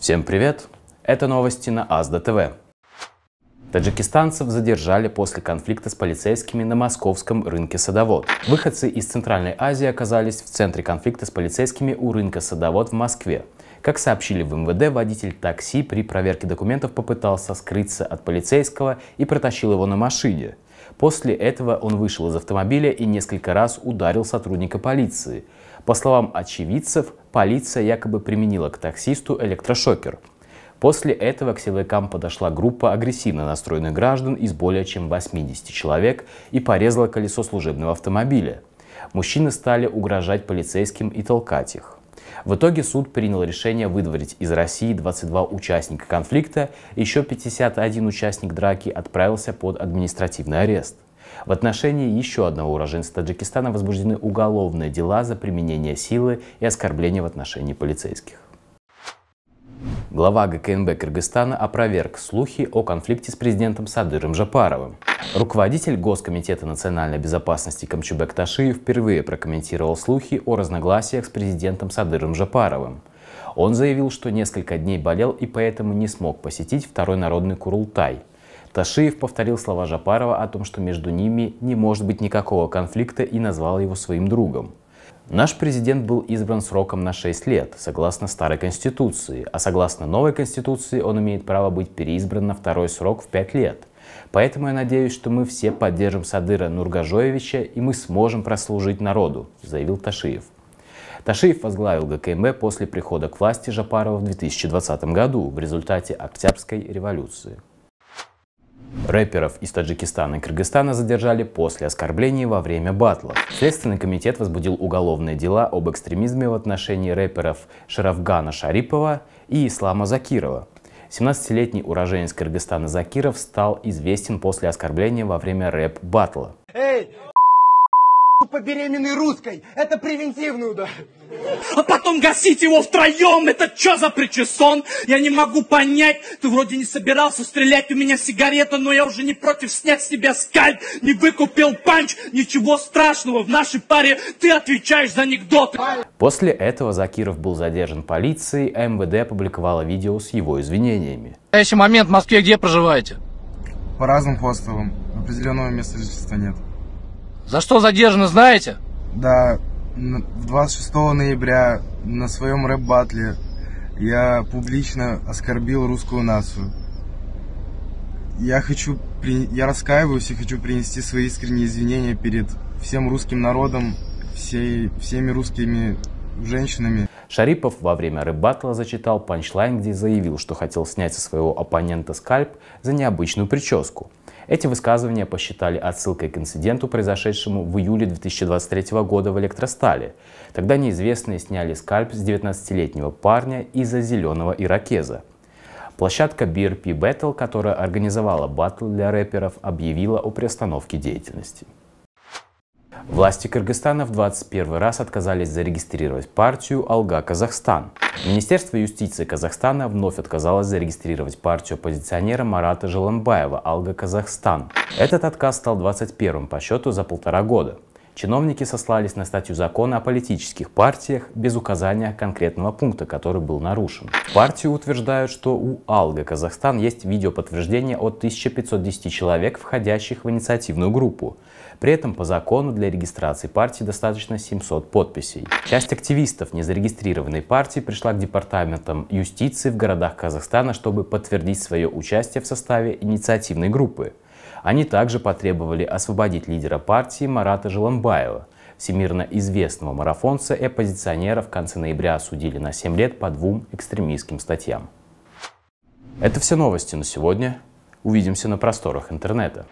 Всем привет! Это новости на Азда ТВ. Таджикистанцев задержали после конфликта с полицейскими на московском рынке Садовод. Выходцы из Центральной Азии оказались в центре конфликта с полицейскими у рынка Садовод в Москве. Как сообщили в МВД, водитель такси при проверке документов попытался скрыться от полицейского и протащил его на машине. После этого он вышел из автомобиля и несколько раз ударил сотрудника полиции. По словам очевидцев, полиция якобы применила к таксисту электрошокер. После этого к силовикам подошла группа агрессивно настроенных граждан из более чем 80 человек и порезала колесо служебного автомобиля. Мужчины стали угрожать полицейским и толкать их. В итоге суд принял решение выдворить из России 22 участника конфликта, еще 51 участник драки отправился под административный арест. В отношении еще одного уроженца Таджикистана возбуждены уголовные дела за применение силы и оскорбление в отношении полицейских. Глава ГКНБ Кыргызстана опроверг слухи о конфликте с президентом Садыром Жапаровым. Руководитель Госкомитета национальной безопасности Камчубек Таши впервые прокомментировал слухи о разногласиях с президентом Садыром Жапаровым. Он заявил, что несколько дней болел и поэтому не смог посетить второй народный Курултай. Ташиев повторил слова Жапарова о том, что между ними не может быть никакого конфликта и назвал его своим другом. Наш президент был избран сроком на 6 лет, согласно старой конституции, а согласно новой конституции он имеет право быть переизбран на второй срок в 5 лет. Поэтому я надеюсь, что мы все поддержим Садыра Нургажоевича и мы сможем прослужить народу, заявил Ташиев. Ташиев возглавил ГКМБ после прихода к власти Жапарова в 2020 году в результате Октябрьской революции. Рэперов из Таджикистана и Кыргызстана задержали после оскорблений во время батлов. Следственный комитет возбудил уголовные дела об экстремизме в отношении рэперов Шарафгана Шарипова и Ислама Закирова. 17-летний уроженец Кыргызстана Закиров стал известен после оскорбления во время рэп-баттла. Эй, по беременной русской. Это превентивный удар. А потом гасить его втроем. Это что за причесон? Я не могу понять. Ты вроде не собирался стрелять у меня сигарета, но я уже не против снять с тебя скальп. Не выкупил панч. Ничего страшного. В нашей паре ты отвечаешь за анекдоты. После этого Закиров был задержан полицией, МВД опубликовало видео с его извинениями. В настоящий момент в Москве где проживаете? По разным хостелам. Определенного места жительства нет. За что задержаны, знаете? Да, 26 ноября на своем рэп-батле я публично оскорбил русскую нацию. Я хочу, я раскаиваюсь и хочу принести свои искренние извинения перед всем русским народом, всей, всеми русскими женщинами. Шарипов во время рэп-батла зачитал панчлайн, где заявил, что хотел снять со своего оппонента скальп за необычную прическу. Эти высказывания посчитали отсылкой к инциденту, произошедшему в июле 2023 года в электростале. Тогда неизвестные сняли скальп с 19-летнего парня из-за зеленого иракеза. Площадка BRP Battle, которая организовала батл для рэперов, объявила о приостановке деятельности. Власти Кыргызстана в 21 раз отказались зарегистрировать партию «Алга-Казахстан». Министерство юстиции Казахстана вновь отказалось зарегистрировать партию оппозиционера Марата Желамбаева «Алга-Казахстан». Этот отказ стал 21-м по счету за полтора года. Чиновники сослались на статью закона о политических партиях без указания конкретного пункта, который был нарушен. Партию утверждают, что у Алга Казахстан есть видеоподтверждение от 1510 человек, входящих в инициативную группу. При этом по закону для регистрации партии достаточно 700 подписей. Часть активистов незарегистрированной партии пришла к департаментам юстиции в городах Казахстана, чтобы подтвердить свое участие в составе инициативной группы. Они также потребовали освободить лидера партии Марата Желамбаева. Всемирно известного марафонца и оппозиционера в конце ноября осудили на 7 лет по двум экстремистским статьям. Это все новости на сегодня. Увидимся на просторах интернета.